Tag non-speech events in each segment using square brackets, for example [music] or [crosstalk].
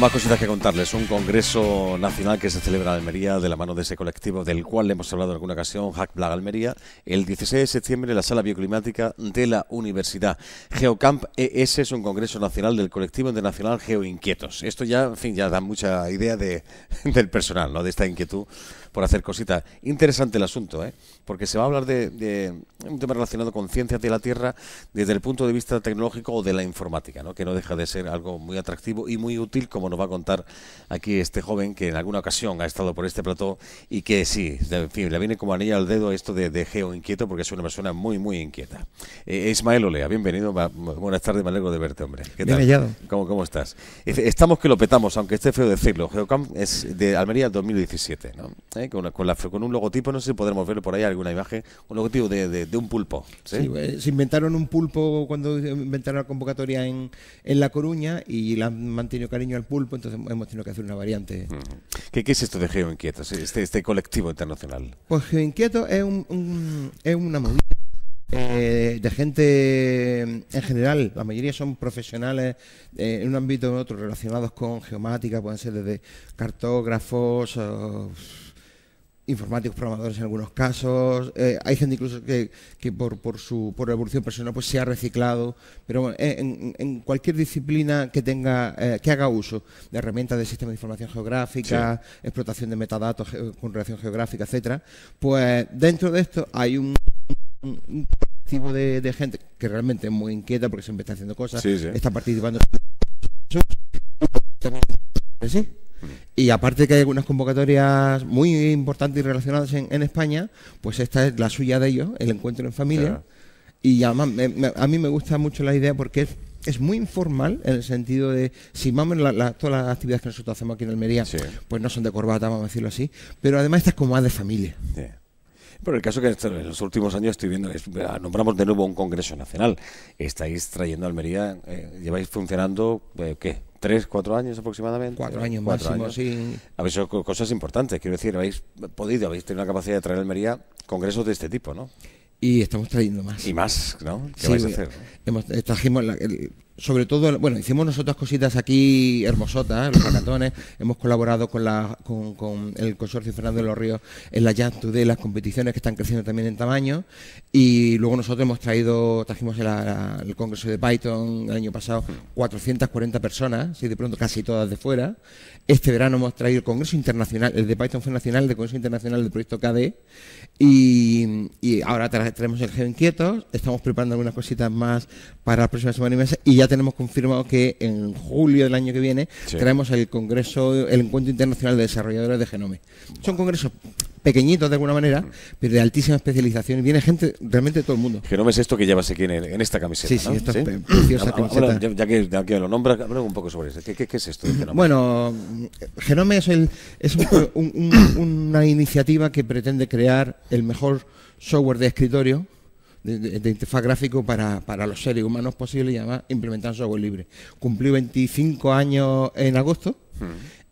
más cositas que contarles. Un congreso nacional que se celebra en Almería de la mano de ese colectivo del cual le hemos hablado en alguna ocasión, Hack Black Almería, el 16 de septiembre en la sala bioclimática de la Universidad. Geocamp ES es un congreso nacional del colectivo internacional Geoinquietos. Esto ya, en fin, ya da mucha idea de, [laughs] del personal, ¿no? de esta inquietud por hacer cositas. Interesante el asunto, ¿eh? porque se va a hablar de, de un tema relacionado con ciencias de la Tierra desde el punto de vista tecnológico o de la informática, ¿no? que no deja de ser algo muy atractivo y muy útil como nos va a contar aquí este joven que en alguna ocasión ha estado por este plató y que sí, en fin, le viene como anilla al dedo esto de, Geo inquieto porque es una persona muy, muy inquieta. Eh, Ismael Olea, bienvenido. Buenas tardes, me alegro de verte, hombre. ¿Qué tal? ¿Cómo, ¿Cómo estás? Estamos que lo petamos, aunque esté feo decirlo. Geocamp es de Almería 2017, ¿no? Eh, con, un logotipo, no sé si podremos ver por ahí alguna imagen, un logotipo de, un pulpo. Eh, se inventaron un pulpo cuando inventaron la convocatoria en, en La Coruña y la han mantenido cariño al pulpo entonces hemos tenido que hacer una variante. ¿Qué, es esto de Geo este, este colectivo internacional? Pues Geoinquieto es, es una movida eh, de gente en general, la mayoría son profesionales eh, en un ámbito u otro relacionados con geomática, pueden ser desde cartógrafos... O, informáticos, programadores en algunos casos. Eh, hay gente incluso que, que por, por, su por evolución personal pues se ha reciclado. Pero eh, en, en cualquier disciplina que tenga eh, que haga uso de herramientas de sistema de información geográfica, explotación de metadatos con relación geográfica, etcétera, pues dentro de esto hay un, un, tipo de, gente que realmente es muy inquieta porque siempre está haciendo cosas, está participando. ¿Sí? Y aparte que hay algunas convocatorias muy importantes y relacionadas en, España, pues esta es la suya de ellos, el encuentro en familia. Y además, a mí me gusta mucho la idea porque es muy informal en el sentido de, si vamos o menos todas las actividades que nosotros hacemos aquí en Almería, pues no son de corbata, vamos a decirlo así, pero además estás como más de familia. Pero el caso que en los últimos años estoy viendo, nombramos de nuevo un Congreso Nacional, estáis trayendo a Almería, eh, lleváis funcionando, eh, ¿qué? tres, cuatro años aproximadamente. Cuatro años máximo, años. sí. Habéis hecho cosas importantes, quiero decir, habéis podido, habéis tenido la capacidad de traer Almería congresos de este tipo, ¿no? Y estamos trayendo más. Y más, ¿no? ¿Qué vais a hacer? Hemos, eh, trajimos el, sobre todo, bueno, hicimos nosotras cositas aquí hermosotas, ¿eh? los maratones, hemos colaborado con, la, con, el consorcio Fernando de los Ríos en la Jazz de las competiciones que están creciendo también en tamaño, y luego nosotros hemos traído, trajimos el, Congreso de Python el año pasado 440 personas, si de pronto casi todas de fuera, este verano hemos traído el Congreso Internacional, el de Python fue Nacional, el de Congreso Internacional del Proyecto KD, y, ahora tra traemos el Geo Inquietos, estamos preparando algunas cositas más para la próxima semana y tenemos confirmado que en julio del año que viene traemos el Congreso, el Encuentro Internacional de Desarrolladores de Genome. Son congresos pequeñitos de alguna manera, mm. pero de altísima especialización. Y viene gente realmente de todo el mundo. Genome es esto que llevas aquí en, esta camiseta. Sí, sí, esta preciosa camiseta. ya, que, lo nombras, hablamos un poco sobre eso. ¿Qué, es esto de Genome? Bueno, Genome es, una iniciativa que pretende crear el mejor software de escritorio de, interfaz gráfico para, los seres humanos posibles y además implementar software libre. Cumplió 25 años en agosto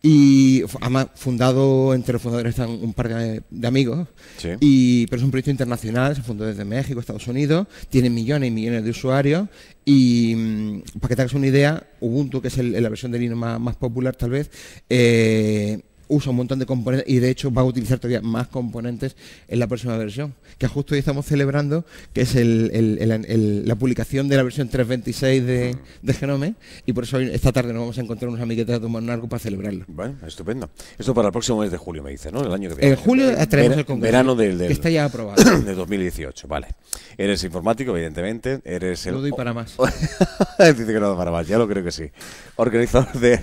y además fundado, entre los fundadores están un par de, amigos, y, pero es un proyecto internacional, se fundó desde México, Estados Unidos, tiene millones y millones de usuarios y mm, para que te una idea, Ubuntu, que es la versión de Linux más, popular tal vez, eh, usa un montón de componentes y de hecho va a utilizar todavía más componentes en la próxima versión. Que justo hoy estamos celebrando, que es la publicación de la versión 3.26 de, ah. de, Genome, y por eso hoy, esta tarde nos vamos a encontrar unos amiguitos de Narco para celebrarlo. Bueno, estupendo. Esto para el próximo mes de julio, me dice, ¿no? El año que viene. En julio traemos el congreso. Verano del, que está ya aprobado. [clears throat] De 2018, vale. Eres informático, evidentemente. Eres el... No doy para más. [laughs] dice que no doy para más, ya lo creo que sí. Organizador de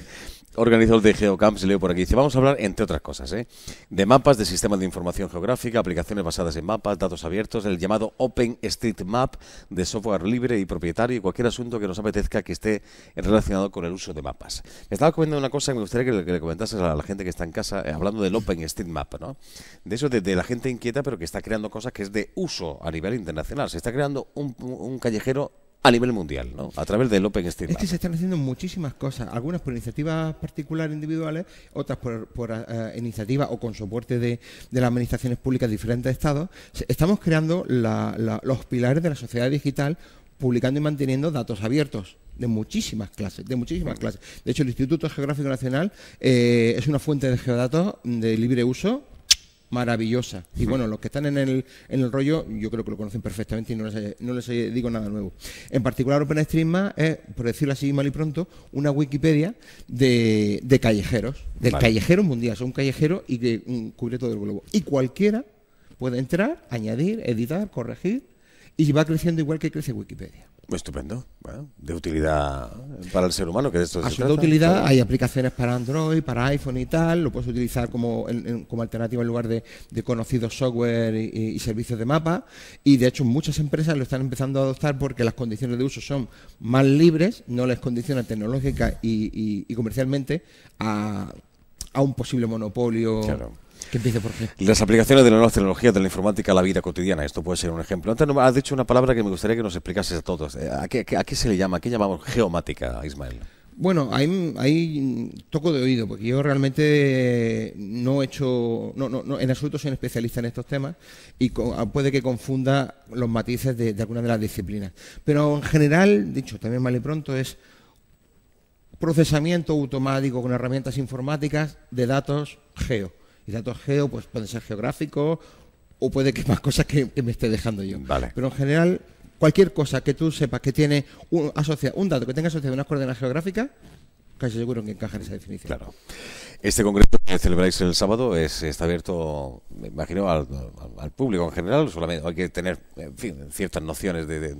el de Geocamps, se leo por aquí, dice, vamos a hablar, entre otras cosas, ¿eh? de mapas, de sistemas de información geográfica, aplicaciones basadas en mapas, datos abiertos, el llamado OpenStreetMap de software libre y propietario y cualquier asunto que nos apetezca que esté relacionado con el uso de mapas. Me estaba comentando una cosa que me gustaría que le, comentases a la gente que está en casa, eh, hablando del OpenStreetMap, ¿no? De eso, de, la gente inquieta, pero que está creando cosas que es de uso a nivel internacional. Se está creando un, un callejero a nivel mundial, ¿no? A través del OpenStreetMap. Es se están haciendo muchísimas cosas, algunas por iniciativas particulares individuales, otras por, por eh, iniciativa o con soporte de, las administraciones públicas de diferentes estados. Estamos creando los pilares de la sociedad digital publicando y manteniendo datos abiertos de muchísimas clases, de muchísimas clases. De hecho, el Instituto Geográfico Nacional eh, es una fuente de geodatos de libre uso maravillosa. Y bueno, los que están en el, rollo, yo creo que lo conocen perfectamente y no les, digo nada nuevo. En particular, OpenStreetMap es, por decirlo así mal y pronto, una Wikipedia de, callejeros, del callejero mundial. Es un callejero y que cubre todo el globo. Y cualquiera puede entrar, añadir, editar, corregir y va creciendo igual que crece Wikipedia. Estupendo. de utilidad para el ser humano, que de esto utilidad, hay aplicaciones para Android, para iPhone y tal. Lo puedes utilizar como, alternativa en lugar de, conocidos software y, servicios de mapa. Y de hecho, muchas empresas lo están empezando a adoptar porque las condiciones de uso son más libres, no les condiciona tecnológicas y, comercialmente a, a, un posible monopolio. Las aplicaciones de las nuevas tecnologías de la informática a la vida cotidiana. Esto puede ser un ejemplo. Antes has dicho una palabra que me gustaría que nos explicases a todos. Eh, ¿A qué, se le llama? ¿A qué llamamos geomática, Ismael? Bueno, ahí, toco de oído, porque yo realmente no he hecho, no, no, en absoluto soy un especialista en estos temas y ah, puede que confunda los matices de, de algunas de las disciplinas. Pero en general, dicho también mal y pronto, es procesamiento automático con herramientas informáticas de datos geo. Y datos geo, pues pueden ser geográficos o puede que más cosas que, me esté dejando yo. Pero en general, cualquier cosa que tú sepas que tiene un, asocia, un dato que tenga asociado una unas coordenadas geográficas, casi seguro que encaja en esa definición. Claro. Este congreso que celebráis el sábado es, está abierto, me imagino, al, público en general. Solamente hay que tener fin, ciertas nociones de,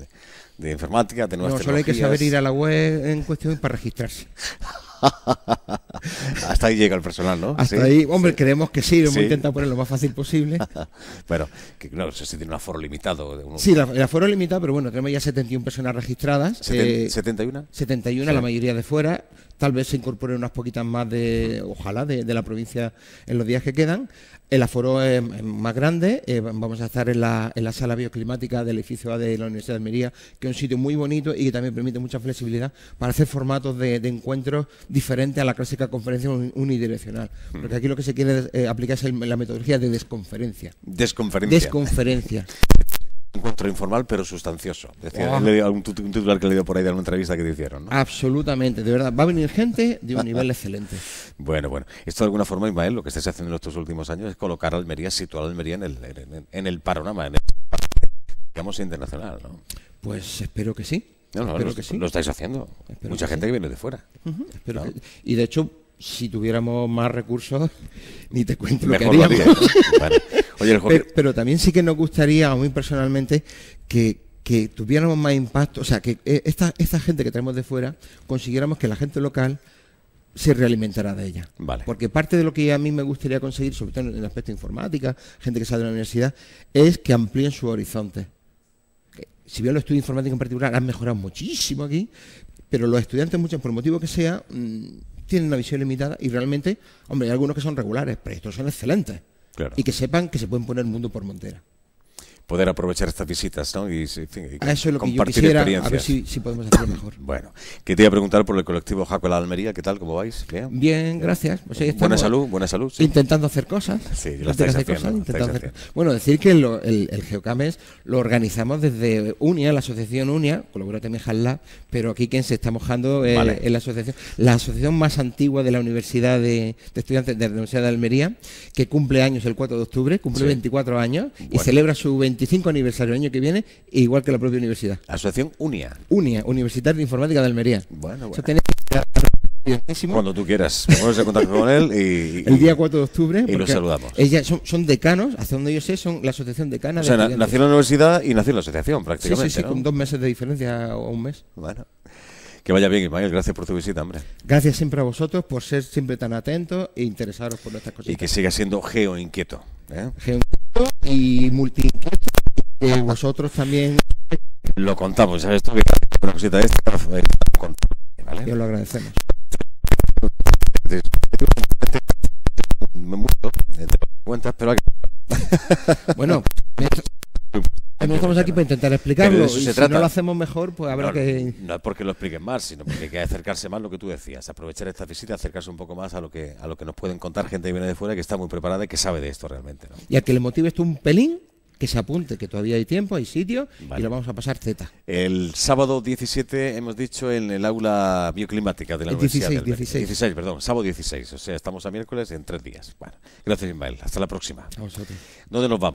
de, informática, de No, solo hay que saber ir a la web en cuestión para registrarse. [laughs] [laughs] Hasta ahí llega el personal, ¿no? Hasta ahí, hombre, creemos que sí, hemos intentado poner lo más fácil posible. bueno, [laughs] que sé se tiene un aforo limitado. Sí, el aforo es limitado, pero bueno, tenemos ya 71 personas registradas. ¿71? 71, eh, la mayoría de fuera. Tal vez se incorporen unas poquitas más de, ojalá, de, la provincia en los días que quedan. El aforo es más grande, eh, vamos a estar en la, en la, sala bioclimática del edificio A de la Universidad de Almería, que es un sitio muy bonito y que también permite mucha flexibilidad para hacer formatos de, de encuentros diferentes a la clásica conferencia unidireccional. Mm. Porque aquí lo que se quiere eh, aplicar es la metodología de desconferencia. Desconferencia. Desconferencia. encuentro informal pero sustancioso. Decía, ah. un, titular que le dio por ahí de una entrevista que te hicieron. Absolutamente, de verdad. Va a venir gente de un nivel [laughs] excelente. Bueno, bueno. Esto de alguna forma, Ismael, lo que estáis haciendo en estos últimos años es colocar Almería, situar Almería en el, en, en el panorama, en el, digamos, internacional. ¿no? Pues espero que sí. No, no, espero lo, que sí. lo estáis haciendo. Mucha gente que viene de fuera. y de hecho, si tuviéramos más recursos, [laughs] ni te cuento lo que haríamos. [laughs] pero, también sí que nos gustaría, a mí personalmente, que, tuviéramos más impacto, o sea, que eh, esta, gente que traemos de fuera, consiguiéramos que la gente local se realimentara de ella. Vale. Porque parte de lo que a mí me gustaría conseguir, sobre todo en el aspecto informática, gente que sale de la universidad, es que amplíen su horizonte. Si bien los estudios informáticos en particular han mejorado muchísimo aquí, pero los estudiantes, muchos, por motivo que sea, mm, tienen una visión limitada y realmente, hombre, hay algunos que son regulares, pero estos son excelentes. Y que sepan que se pueden poner el mundo por montera poder aprovechar estas visitas, ¿no? Y, en fin, a ver si, podemos hacerlo mejor. [laughs] bueno, que te iba a preguntar por el colectivo Jaco la Almería, ¿qué tal? ¿Cómo vais? Bien, gracias. Pues buena salud, buena salud. Intentando hacer cosas. Sí, lo cosas, Bueno, decir que el, el, Geocames lo organizamos desde UNIA, la asociación UNIA, colabora también la. pero aquí quien se está mojando es, eh, la asociación, la asociación más antigua de la Universidad de, Estudiantes de la Universidad de Almería, que cumple años el 4 de octubre, cumple 24 años y celebra su 25 aniversario el año que viene, igual que la propia universidad. Asociación UNIA. UNIA, Universidad de Informática de Almería. Bueno, bueno. Cuando tú quieras, vamos en contacto con él y, [laughs] El día 4 de octubre. Y los saludamos. Ellas son, decanos, hasta donde yo sé, son la asociación decana. O sea, nació en la universidad y nació en la asociación prácticamente. Sí, sí, sí con dos meses de diferencia o un mes. Bueno. Que vaya bien, Ismael. Gracias por tu visita, hombre. Gracias siempre a vosotros por ser siempre tan atentos e interesados por nuestras cosas. Y que siga siendo geo inquieto. ¿eh? Geo inquieto y multi y vosotros también lo contamos, ¿sabes tú? Una cosita de esta, ¿vale? Yo lo agradecemos. pero bueno, estamos aquí para intentar explicarlo. si no lo hacemos mejor, pues habrá que. No es porque lo expliquen más, sino porque hay que acercarse más a lo que tú decías. Aprovechar esta visita, acercarse un poco más a lo que a lo que nos pueden contar gente que viene de fuera, que está muy preparada y que sabe de esto realmente. Y a que le motive esto un pelín, que se apunte, que todavía hay tiempo, hay sitio y lo vamos a pasar Z. El sábado 17 hemos dicho en el aula bioclimática de la Universidad 16, 16. 16, perdón, sábado 16, o sea, estamos a miércoles en tres días. Bueno, gracias Ismael, hasta la próxima. A vosotros. ¿Dónde nos vamos?